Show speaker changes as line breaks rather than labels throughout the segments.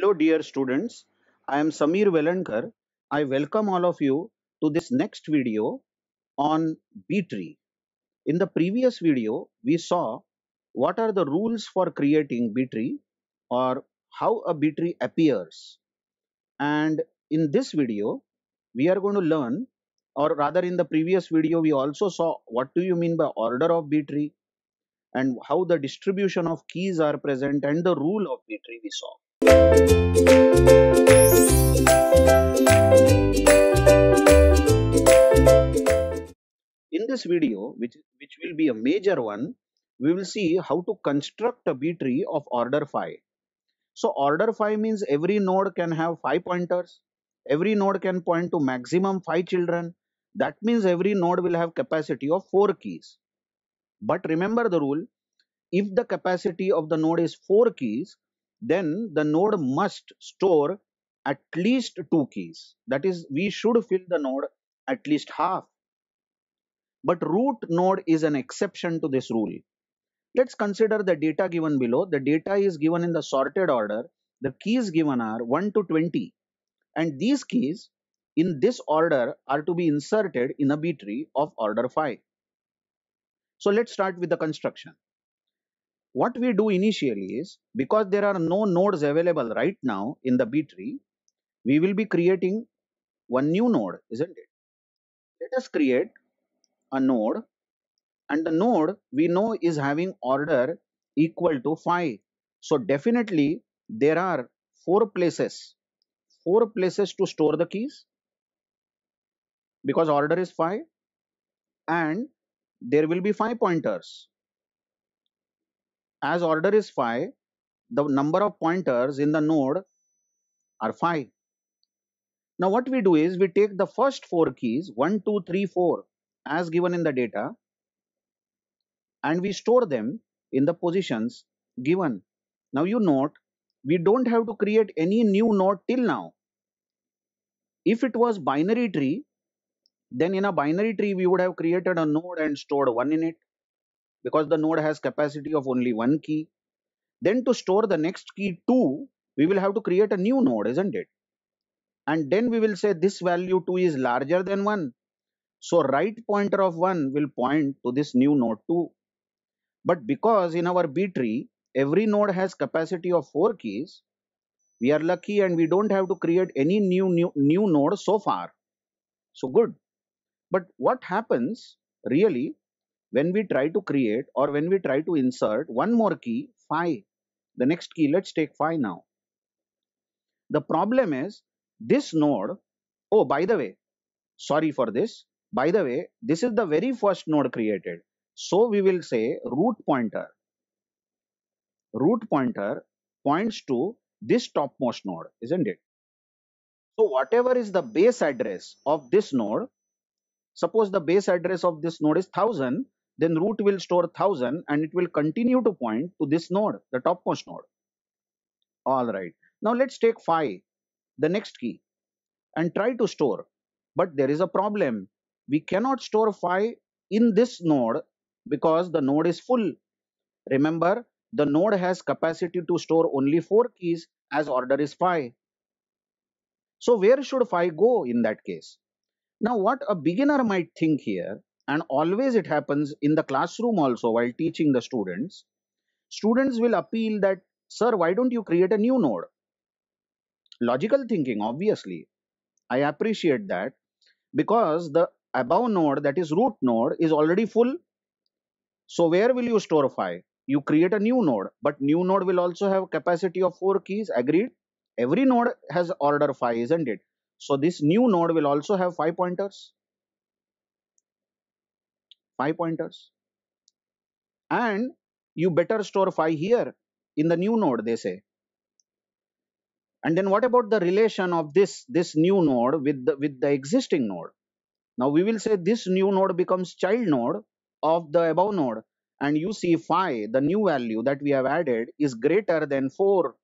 Hello dear students, I am Samir Velankar. I welcome all of you to this next video on B-tree. In the previous video, we saw what are the rules for creating B-tree or how a B-tree appears. And in this video, we are going to learn or rather in the previous video, we also saw what do you mean by order of B-tree and how the distribution of keys are present and the rule of B-tree we saw. In this video, which, which will be a major one, we will see how to construct a B tree of order 5. So order 5 means every node can have 5 pointers. Every node can point to maximum 5 children. That means every node will have capacity of 4 keys. But remember the rule, if the capacity of the node is 4 keys, then the node must store at least two keys. That is, we should fill the node at least half. But root node is an exception to this rule. Let's consider the data given below. The data is given in the sorted order. The keys given are 1 to 20. And these keys in this order are to be inserted in a B tree of order 5. So let's start with the construction what we do initially is because there are no nodes available right now in the B tree, we will be creating one new node, isn't it? Let us create a node and the node we know is having order equal to 5. So definitely there are four places, four places to store the keys because order is 5 and there will be 5 pointers as order is 5, the number of pointers in the node are 5. Now what we do is we take the first 4 keys 1, 2, 3, 4 as given in the data and we store them in the positions given. Now you note we don't have to create any new node till now. If it was binary tree then in a binary tree we would have created a node and stored 1 in it because the node has capacity of only one key. Then to store the next key 2, we will have to create a new node, isn't it? And then we will say this value 2 is larger than 1. So right pointer of 1 will point to this new node 2. But because in our B tree, every node has capacity of 4 keys, we are lucky and we don't have to create any new, new, new node so far. So good. But what happens really when we try to create or when we try to insert one more key, phi, the next key, let's take phi now. The problem is this node, oh, by the way, sorry for this, by the way, this is the very first node created. So we will say root pointer. Root pointer points to this topmost node, isn't it? So whatever is the base address of this node, suppose the base address of this node is 1000 then root will store 1000 and it will continue to point to this node, the topmost node. All right. Now let's take five, the next key, and try to store. But there is a problem. We cannot store five in this node because the node is full. Remember, the node has capacity to store only 4 keys as order is five. So where should five go in that case? Now what a beginner might think here and always it happens in the classroom also while teaching the students students will appeal that sir why don't you create a new node logical thinking obviously i appreciate that because the above node that is root node is already full so where will you store file you create a new node but new node will also have capacity of four keys agreed every node has order 5 isn't it so this new node will also have five pointers five pointers. And you better store phi here in the new node, they say. And then what about the relation of this, this new node with the, with the existing node? Now we will say this new node becomes child node of the above node. And you see phi, the new value that we have added is greater than 4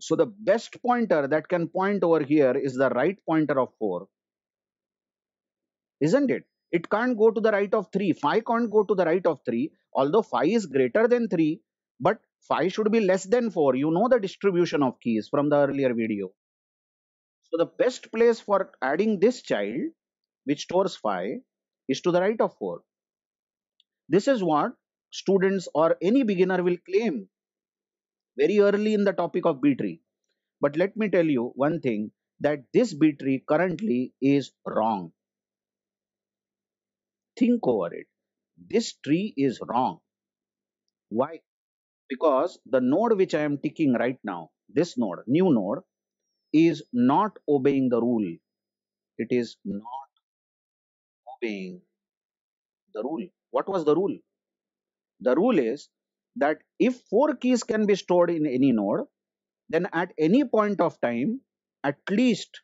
so the best pointer that can point over here is the right pointer of 4. Isn't it? It can't go to the right of 3. Phi can't go to the right of 3. Although phi is greater than 3, but phi should be less than 4. You know the distribution of keys from the earlier video. So the best place for adding this child, which stores phi, is to the right of 4. This is what students or any beginner will claim very early in the topic of B-tree. But let me tell you one thing that this B-tree currently is wrong think over it. This tree is wrong. Why? Because the node which I am ticking right now, this node, new node, is not obeying the rule. It is not obeying the rule. What was the rule? The rule is that if four keys can be stored in any node, then at any point of time, at least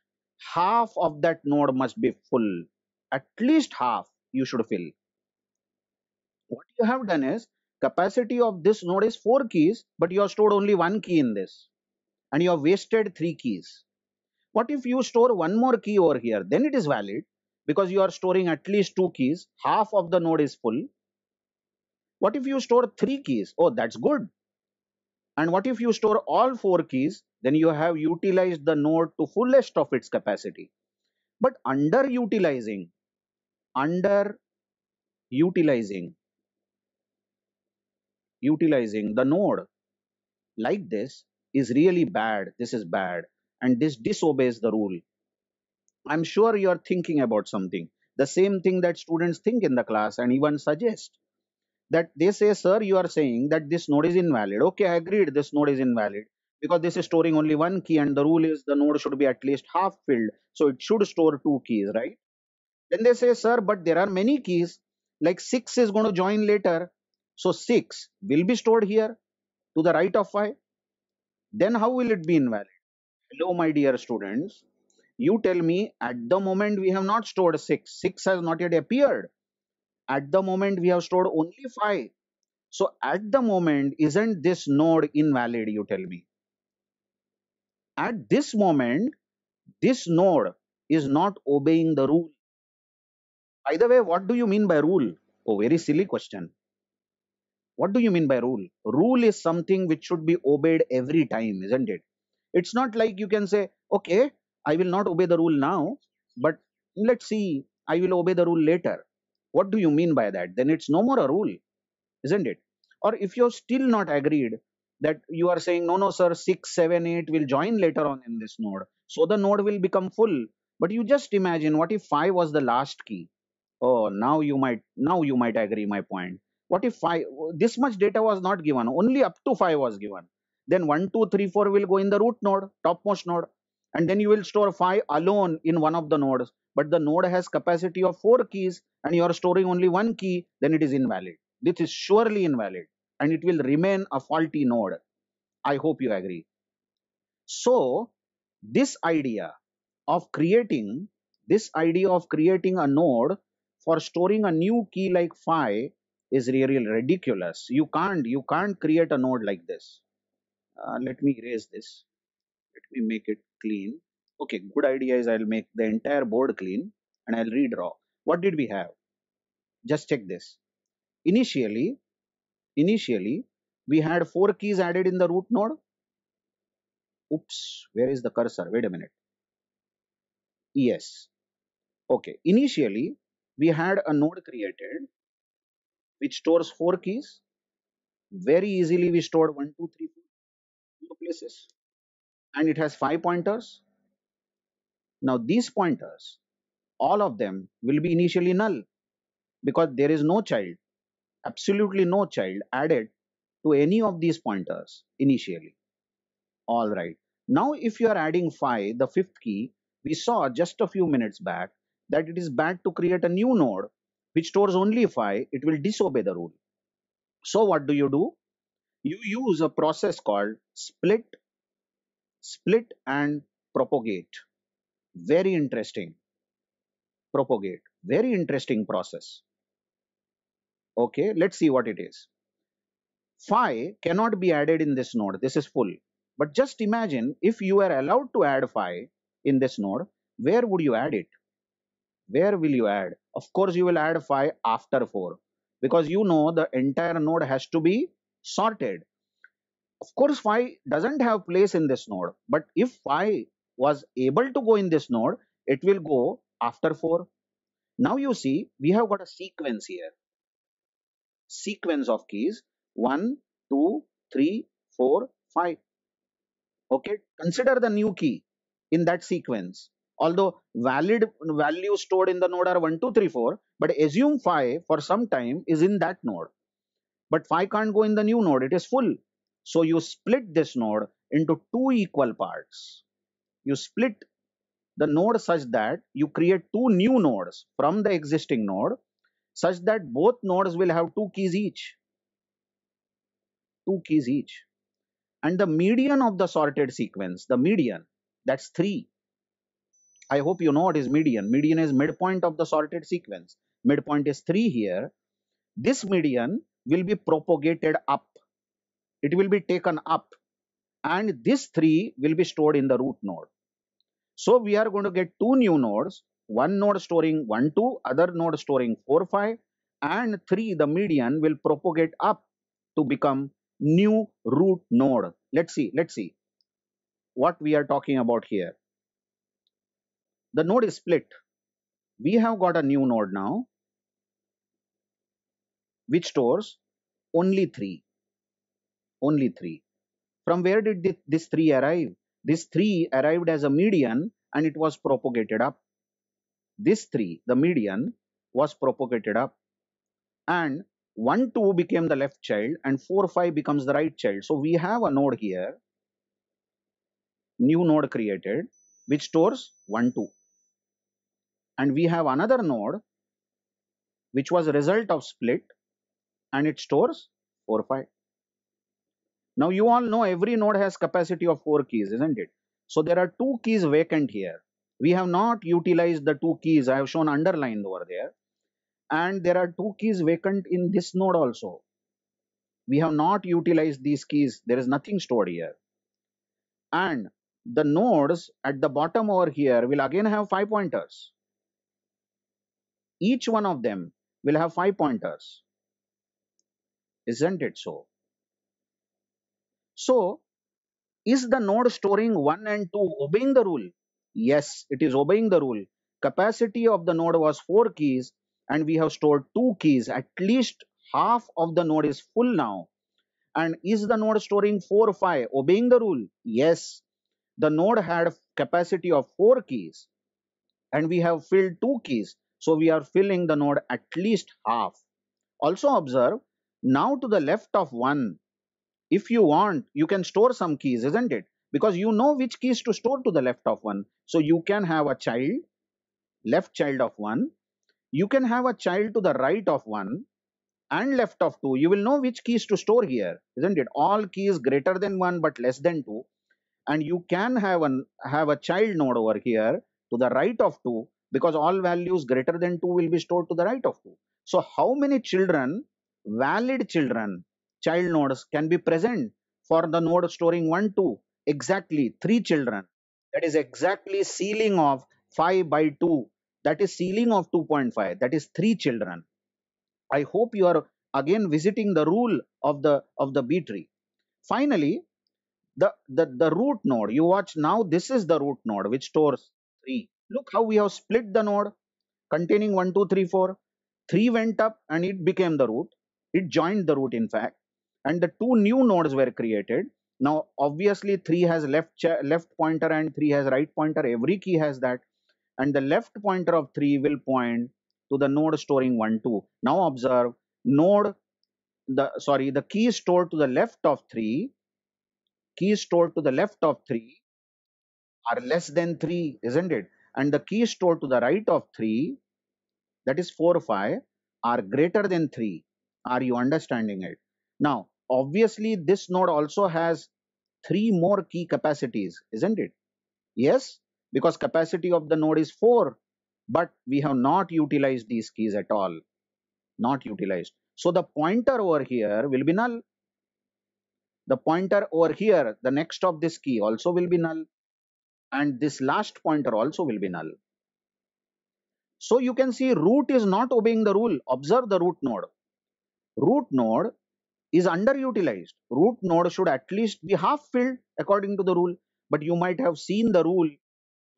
half of that node must be full. At least half you should fill. What you have done is capacity of this node is 4 keys but you have stored only one key in this and you have wasted 3 keys. What if you store one more key over here then it is valid because you are storing at least 2 keys half of the node is full. What if you store 3 keys? Oh that's good. And what if you store all 4 keys then you have utilized the node to fullest of its capacity. But underutilizing under utilizing utilizing the node like this is really bad this is bad and this disobeys the rule i'm sure you are thinking about something the same thing that students think in the class and even suggest that they say sir you are saying that this node is invalid okay i agreed this node is invalid because this is storing only one key and the rule is the node should be at least half filled so it should store two keys right then they say, sir, but there are many keys, like 6 is going to join later. So 6 will be stored here to the right of 5. Then how will it be invalid? Hello, my dear students. You tell me at the moment we have not stored 6. 6 has not yet appeared. At the moment we have stored only 5. So at the moment, isn't this node invalid, you tell me? At this moment, this node is not obeying the rule. By the way, what do you mean by rule? Oh, very silly question. What do you mean by rule? Rule is something which should be obeyed every time, isn't it? It's not like you can say, okay, I will not obey the rule now, but let's see, I will obey the rule later. What do you mean by that? Then it's no more a rule, isn't it? Or if you're still not agreed that you are saying, no, no, sir, 6, 7, 8 will join later on in this node. So the node will become full. But you just imagine what if 5 was the last key? oh now you might now you might agree my point what if five this much data was not given only up to five was given then one two three four will go in the root node topmost node and then you will store five alone in one of the nodes but the node has capacity of four keys and you are storing only one key then it is invalid this is surely invalid and it will remain a faulty node i hope you agree so this idea of creating this idea of creating a node for storing a new key like phi is really ridiculous. You can't, you can't create a node like this. Uh, let me erase this. Let me make it clean. Okay, good idea is I'll make the entire board clean and I'll redraw. What did we have? Just check this. Initially, initially, we had four keys added in the root node. Oops, where is the cursor? Wait a minute. Yes. Okay, initially, we had a node created which stores four keys. Very easily we stored one, two, three, four places and it has five pointers. Now these pointers, all of them will be initially null because there is no child, absolutely no child added to any of these pointers initially. All right. Now if you are adding 5, the fifth key, we saw just a few minutes back that it is bad to create a new node which stores only if it will disobey the rule so what do you do you use a process called split split and propagate very interesting propagate very interesting process okay let's see what it is phi cannot be added in this node this is full but just imagine if you are allowed to add phi in this node where would you add it where will you add of course you will add 5 after 4 because you know the entire node has to be sorted of course 5 doesn't have place in this node but if 5 was able to go in this node it will go after 4 now you see we have got a sequence here sequence of keys 1 2 3 4 5 okay consider the new key in that sequence although valid value stored in the node are 1 2 3 4 but assume 5 for some time is in that node but 5 can't go in the new node it is full so you split this node into two equal parts you split the node such that you create two new nodes from the existing node such that both nodes will have two keys each two keys each and the median of the sorted sequence the median that's 3 I hope you know what is median. Median is midpoint of the sorted sequence. Midpoint is 3 here. This median will be propagated up. It will be taken up. And this 3 will be stored in the root node. So we are going to get two new nodes. One node storing 1, 2. Other node storing 4, 5. And 3, the median will propagate up to become new root node. Let's see. Let's see what we are talking about here the node is split we have got a new node now which stores only three only three from where did this three arrive this three arrived as a median and it was propagated up this three the median was propagated up and 1 2 became the left child and 4 5 becomes the right child so we have a node here new node created which stores 1 2 and we have another node which was a result of split and it stores 4 5 now you all know every node has capacity of 4 keys isn't it so there are two keys vacant here we have not utilized the two keys i have shown underlined over there and there are two keys vacant in this node also we have not utilized these keys there is nothing stored here and the nodes at the bottom over here will again have five pointers each one of them will have five pointers. Isn't it so? So, is the node storing 1 and 2 obeying the rule? Yes, it is obeying the rule. Capacity of the node was 4 keys and we have stored 2 keys. At least half of the node is full now. And is the node storing 4, 5 obeying the rule? Yes. The node had capacity of 4 keys and we have filled 2 keys. So we are filling the node at least half. Also observe, now to the left of 1, if you want, you can store some keys, isn't it? Because you know which keys to store to the left of 1. So you can have a child, left child of 1. You can have a child to the right of 1 and left of 2. You will know which keys to store here, isn't it? All keys greater than 1 but less than 2 and you can have an have a child node over here to the right of 2 because all values greater than 2 will be stored to the right of 2. So how many children, valid children, child nodes can be present for the node storing 1, 2? Exactly 3 children. That is exactly ceiling of 5 by 2. That is ceiling of 2.5. That is 3 children. I hope you are again visiting the rule of the of the B tree. Finally, the, the, the root node, you watch now this is the root node which stores 3 Look how we have split the node containing 1, 2, 3, 4. 3 went up and it became the root. It joined the root in fact. And the two new nodes were created. Now obviously 3 has left, left pointer and 3 has right pointer. Every key has that. And the left pointer of 3 will point to the node storing 1, 2. Now observe node, the sorry, the key stored to the left of 3, key stored to the left of 3 are less than 3, isn't it? and the key stored to the right of 3 that is 4 5 are greater than 3 are you understanding it now obviously this node also has three more key capacities isn't it yes because capacity of the node is 4 but we have not utilized these keys at all not utilized so the pointer over here will be null the pointer over here the next of this key also will be null and this last pointer also will be null. So you can see root is not obeying the rule. Observe the root node. Root node is underutilized. Root node should at least be half filled according to the rule. But you might have seen the rule.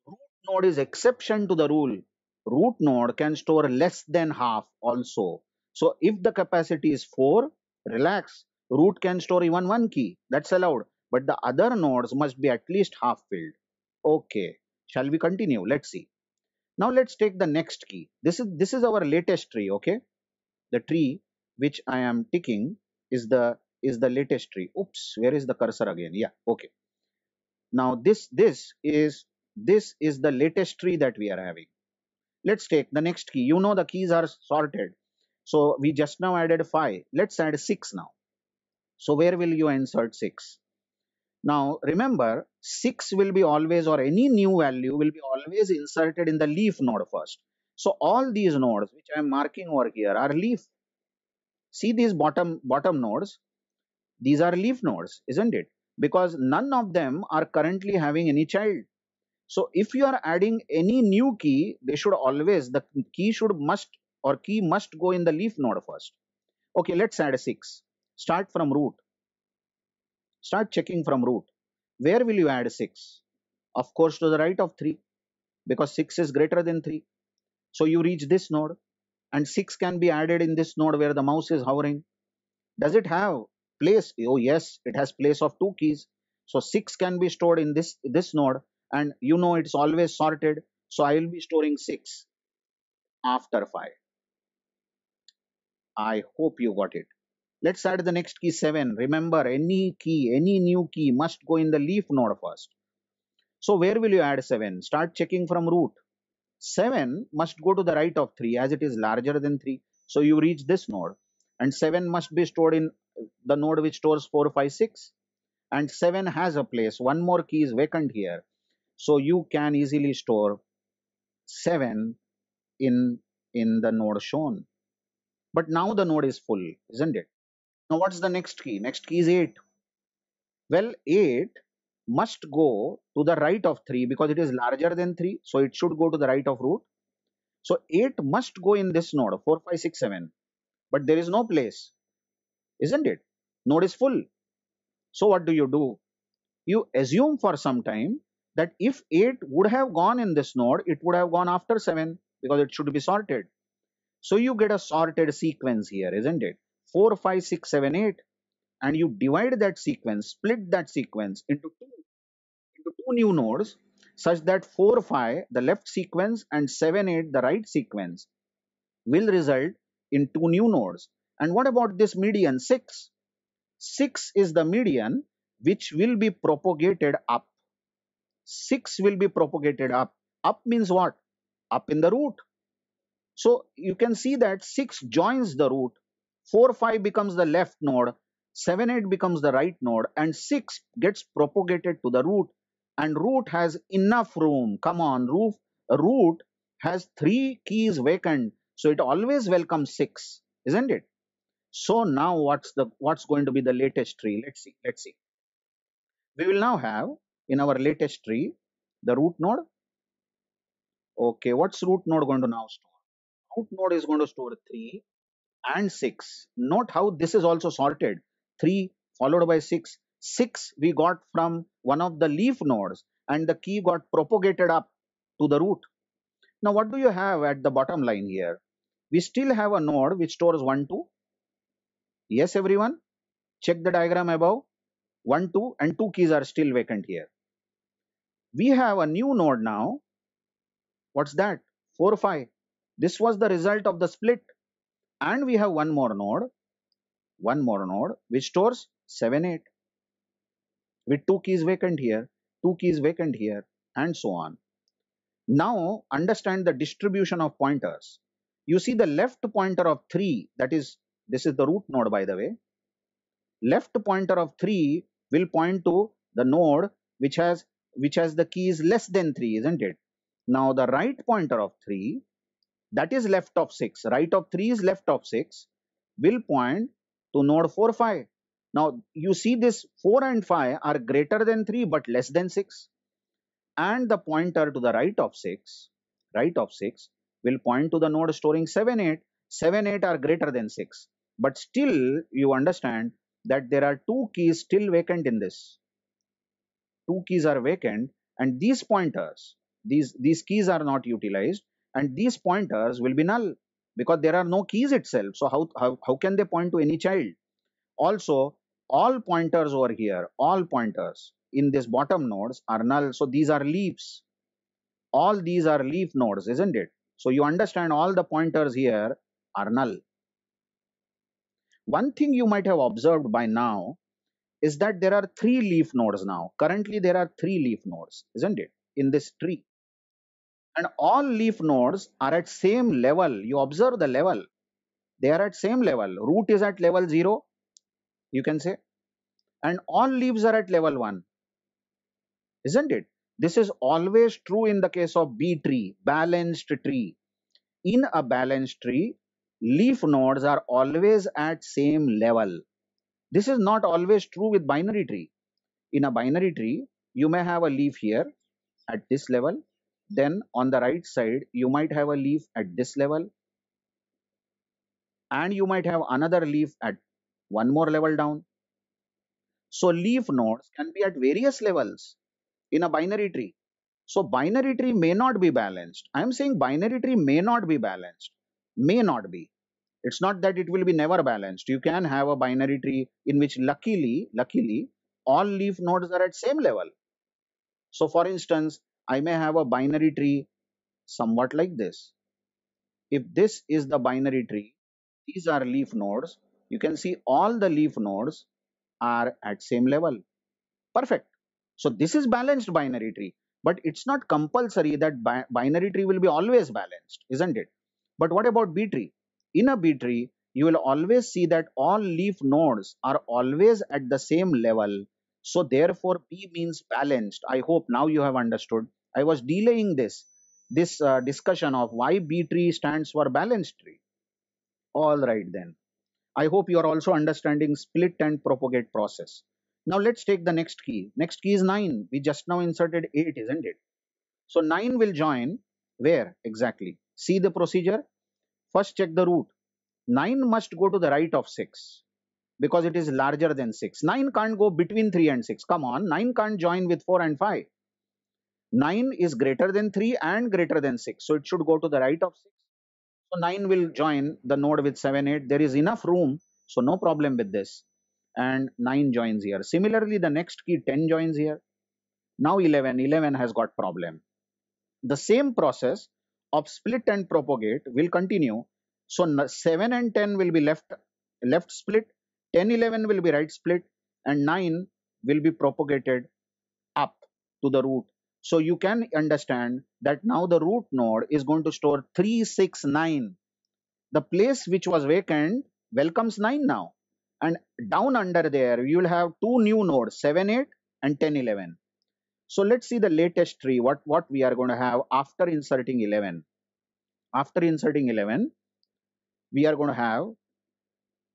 Root node is exception to the rule. Root node can store less than half also. So if the capacity is 4, relax. Root can store even one key. That's allowed. But the other nodes must be at least half filled. Okay, shall we continue? Let's see. Now let's take the next key. This is, this is our latest tree, okay? The tree which I am ticking is the, is the latest tree. Oops, where is the cursor again? Yeah, okay. Now this, this is, this is the latest tree that we are having. Let's take the next key. You know the keys are sorted. So we just now added 5. Let's add 6 now. So where will you insert 6? Now remember 6 will be always or any new value will be always inserted in the leaf node first. So all these nodes which I am marking over here are leaf. See these bottom bottom nodes. These are leaf nodes isn't it? Because none of them are currently having any child. So if you are adding any new key, they should always, the key should must or key must go in the leaf node first. Okay, let's add a 6. Start from root. Start checking from root. Where will you add 6? Of course, to the right of 3 because 6 is greater than 3. So you reach this node and 6 can be added in this node where the mouse is hovering. Does it have place? Oh, yes, it has place of two keys. So 6 can be stored in this, this node and you know it's always sorted. So I will be storing 6 after 5. I hope you got it. Let's add the next key 7. Remember, any key, any new key must go in the leaf node first. So where will you add 7? Start checking from root. 7 must go to the right of 3 as it is larger than 3. So you reach this node. And 7 must be stored in the node which stores 4, 5, 6. And 7 has a place. One more key is vacant here. So you can easily store 7 in, in the node shown. But now the node is full, isn't it? Now what is the next key? Next key is 8. Well, 8 must go to the right of 3 because it is larger than 3. So it should go to the right of root. So 8 must go in this node 4, 5, 6, 7. But there is no place. Isn't it? Node is full. So what do you do? You assume for some time that if 8 would have gone in this node, it would have gone after 7 because it should be sorted. So you get a sorted sequence here, isn't it? 4, 5, 6, 7, 8 and you divide that sequence, split that sequence into two, into two new nodes such that 4, 5, the left sequence and 7, 8, the right sequence will result in two new nodes. And what about this median 6? 6 is the median which will be propagated up. 6 will be propagated up. Up means what? Up in the root. So you can see that 6 joins the root 4, 5 becomes the left node, 7, 8 becomes the right node and 6 gets propagated to the root and root has enough room. Come on, roof, root has 3 keys vacant. So it always welcomes 6, isn't it? So now what's the what's going to be the latest tree? Let's see, let's see. We will now have in our latest tree the root node. Okay, what's root node going to now store? Root node is going to store 3 and 6. Note how this is also sorted. 3 followed by 6. 6 we got from one of the leaf nodes and the key got propagated up to the root. Now what do you have at the bottom line here? We still have a node which stores 1, 2. Yes everyone? Check the diagram above. 1, 2 and 2 keys are still vacant here. We have a new node now. What's that? 4, 5. This was the result of the split and we have one more node one more node which stores 7 8 with two keys vacant here two keys vacant here and so on now understand the distribution of pointers you see the left pointer of 3 that is this is the root node by the way left pointer of 3 will point to the node which has which has the keys less than 3 isn't it now the right pointer of 3 that is left of 6 right of 3 is left of 6 will point to node 4 5 now you see this 4 and 5 are greater than 3 but less than 6 and the pointer to the right of 6 right of 6 will point to the node storing 7 8 7 8 are greater than 6 but still you understand that there are two keys still vacant in this two keys are vacant and these pointers these these keys are not utilized and these pointers will be null because there are no keys itself. So how, how, how can they point to any child? Also, all pointers over here, all pointers in this bottom nodes are null. So these are leaves. All these are leaf nodes, isn't it? So you understand all the pointers here are null. One thing you might have observed by now is that there are three leaf nodes now. Currently, there are three leaf nodes, isn't it, in this tree and all leaf nodes are at same level. You observe the level. They are at same level. Root is at level 0, you can say. And all leaves are at level 1. Isn't it? This is always true in the case of B tree, balanced tree. In a balanced tree, leaf nodes are always at same level. This is not always true with binary tree. In a binary tree, you may have a leaf here at this level then on the right side, you might have a leaf at this level and you might have another leaf at one more level down. So leaf nodes can be at various levels in a binary tree. So binary tree may not be balanced. I am saying binary tree may not be balanced. May not be. It's not that it will be never balanced. You can have a binary tree in which luckily, luckily, all leaf nodes are at same level. So for instance, I may have a binary tree somewhat like this. If this is the binary tree, these are leaf nodes. You can see all the leaf nodes are at same level. Perfect. So this is balanced binary tree, but it's not compulsory that bi binary tree will be always balanced, isn't it? But what about B tree? In a B tree, you will always see that all leaf nodes are always at the same level. So therefore, B means balanced. I hope now you have understood. I was delaying this this uh, discussion of why B tree stands for balanced tree. All right then. I hope you are also understanding split and propagate process. Now let's take the next key. Next key is 9. We just now inserted 8, isn't it? So 9 will join where exactly? See the procedure. First check the root. 9 must go to the right of 6 because it is larger than 6. 9 can't go between 3 and 6. Come on, 9 can't join with 4 and 5. 9 is greater than 3 and greater than 6. So it should go to the right of 6. So 9 will join the node with 7, 8. There is enough room. So no problem with this. And 9 joins here. Similarly, the next key 10 joins here. Now 11. 11 has got problem. The same process of split and propagate will continue. So 7 and 10 will be left, left split. 10, 11 will be right split. And 9 will be propagated up to the root so you can understand that now the root node is going to store 369. The place which was vacant welcomes 9 now. And down under there, you will have two new nodes, 7, 8 and 10, 11. So let's see the latest tree, what, what we are going to have after inserting 11. After inserting 11, we are going to have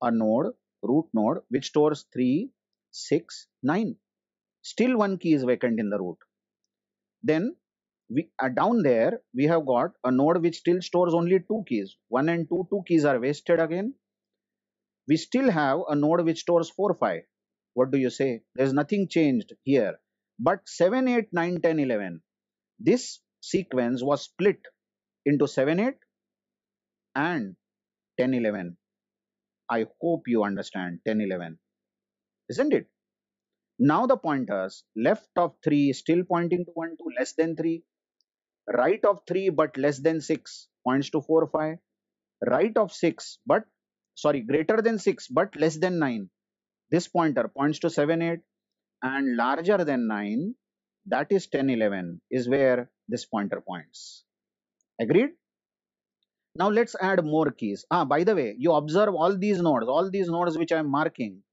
a node, root node, which stores 3, 6, 9. Still one key is vacant in the root. Then we are uh, down there, we have got a node which still stores only two keys. One and two, two keys are wasted again. We still have a node which stores four, five. What do you say? There's nothing changed here. But 7, 8, 9, 10, 11. This sequence was split into 7, 8 and 10, 11. I hope you understand 10, 11. Isn't it? Now the pointers left of 3 still pointing to 1 2 less than 3. Right of 3 but less than 6 points to 4 5. Right of 6 but sorry greater than 6 but less than 9. This pointer points to 7 8 and larger than 9 that is 10 11 is where this pointer points. Agreed? Now let's add more keys. Ah, by the way, you observe all these nodes, all these nodes which I am marking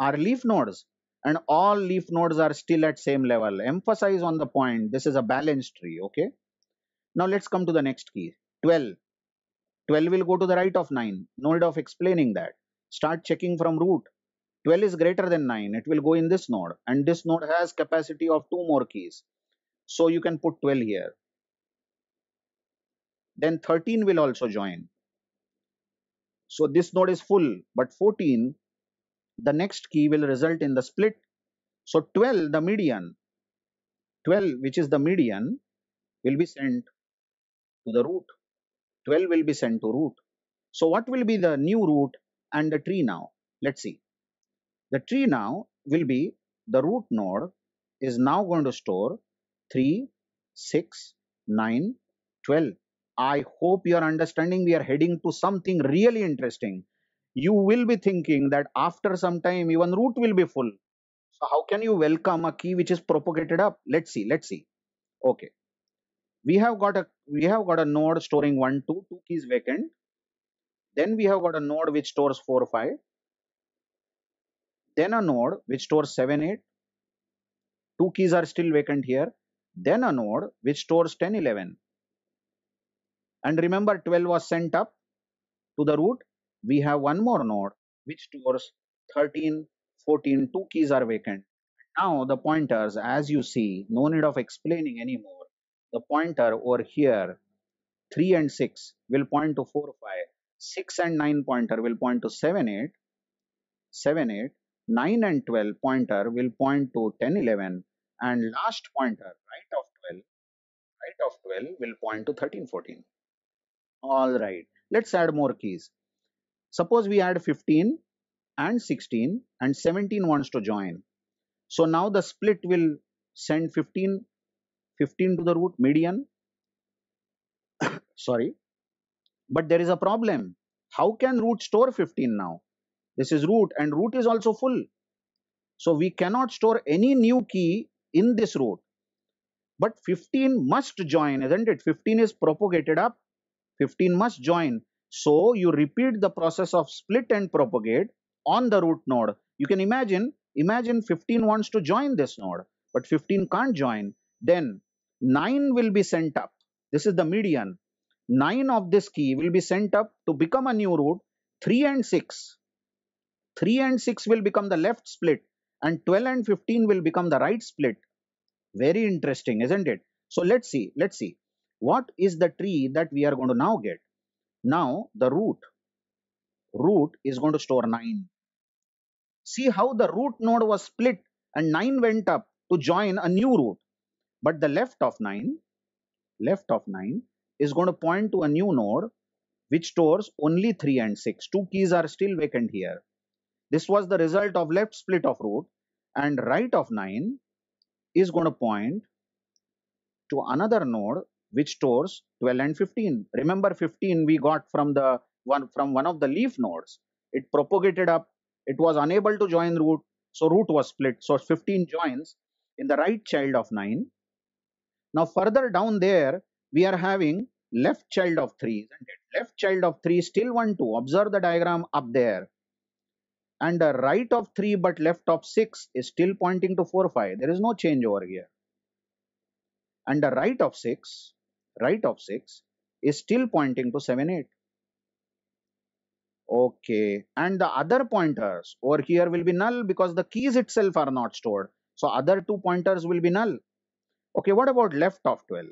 are leaf nodes and all leaf nodes are still at same level. Emphasize on the point, this is a balanced tree, okay? Now let's come to the next key, 12. 12 will go to the right of 9, no need of explaining that. Start checking from root. 12 is greater than 9, it will go in this node and this node has capacity of two more keys. So you can put 12 here. Then 13 will also join. So this node is full, but 14 the next key will result in the split. So 12, the median, 12 which is the median will be sent to the root. 12 will be sent to root. So what will be the new root and the tree now? Let's see. The tree now will be the root node is now going to store 3, 6, 9, 12. I hope you are understanding we are heading to something really interesting you will be thinking that after some time even root will be full so how can you welcome a key which is propagated up let's see let's see okay we have got a we have got a node storing one two two keys vacant then we have got a node which stores four five then a node which stores seven eight two keys are still vacant here then a node which stores 10 11 and remember 12 was sent up to the root we have one more node which stores 13, 14, two keys are vacant. Now the pointers, as you see, no need of explaining anymore. The pointer over here, 3 and 6 will point to 4, 5. 6 and 9 pointer will point to 7, 8. 7, 8. 9 and 12 pointer will point to 10, 11. And last pointer, right of 12, right of 12 will point to 13, 14. All right. Let's add more keys. Suppose we add 15 and 16 and 17 wants to join. So now the split will send 15, 15 to the root median. Sorry. But there is a problem. How can root store 15 now? This is root and root is also full. So we cannot store any new key in this root. But 15 must join, isn't it? 15 is propagated up. 15 must join. So you repeat the process of split and propagate on the root node. You can imagine, imagine 15 wants to join this node, but 15 can't join. Then 9 will be sent up. This is the median. 9 of this key will be sent up to become a new root. 3 and 6. 3 and 6 will become the left split and 12 and 15 will become the right split. Very interesting, isn't it? So let's see, let's see. What is the tree that we are going to now get? Now the root, root is going to store 9. See how the root node was split and 9 went up to join a new root. But the left of 9, left of 9 is going to point to a new node which stores only 3 and 6. Two keys are still vacant here. This was the result of left split of root and right of 9 is going to point to another node which stores 12 and 15. Remember 15 we got from the one from one of the leaf nodes. It propagated up. It was unable to join root. So root was split. So 15 joins in the right child of 9. Now further down there we are having left child of 3 Left child of 3 still 1 2. Observe the diagram up there. And the right of 3 but left of 6 is still pointing to 4 5. There is no change over here. And the right of 6 right of 6 is still pointing to 7, 8. Okay, and the other pointers over here will be null because the keys itself are not stored. So other two pointers will be null. Okay, what about left of 12?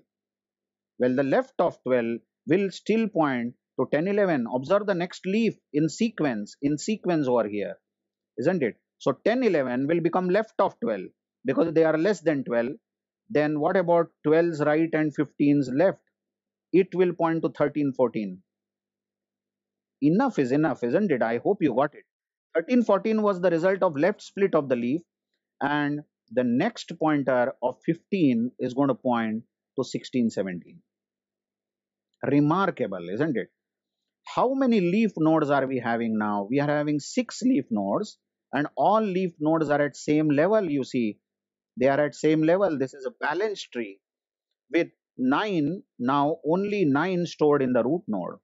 Well, the left of 12 will still point to 10, 11. Observe the next leaf in sequence, in sequence over here, isn't it? So 10, 11 will become left of 12 because they are less than 12 then what about 12's right and 15's left it will point to 13 14 enough is enough isn't it i hope you got it 13 14 was the result of left split of the leaf and the next pointer of 15 is going to point to 16 17 remarkable isn't it how many leaf nodes are we having now we are having six leaf nodes and all leaf nodes are at same level you see they are at same level. This is a balanced tree with 9, now only 9 stored in the root node.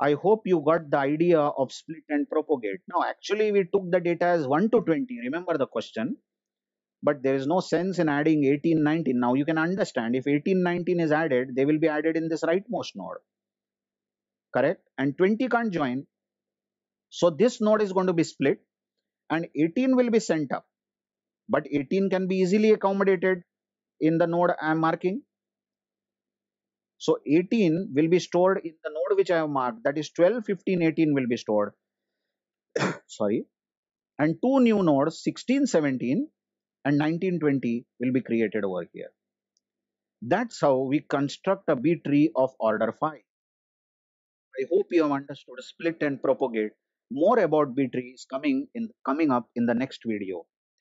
I hope you got the idea of split and propagate. Now, actually, we took the data as 1 to 20. Remember the question. But there is no sense in adding 18, 19. Now, you can understand if 18, 19 is added, they will be added in this rightmost node. Correct? And 20 can't join. So, this node is going to be split and 18 will be sent up but 18 can be easily accommodated in the node I am marking. So 18 will be stored in the node which I have marked that is 12, 15, 18 will be stored. Sorry. And two new nodes 16, 17 and 19, 20 will be created over here. That's how we construct a B tree of order 5. I hope you have understood split and propagate. More about B tree is coming in coming up in the next video.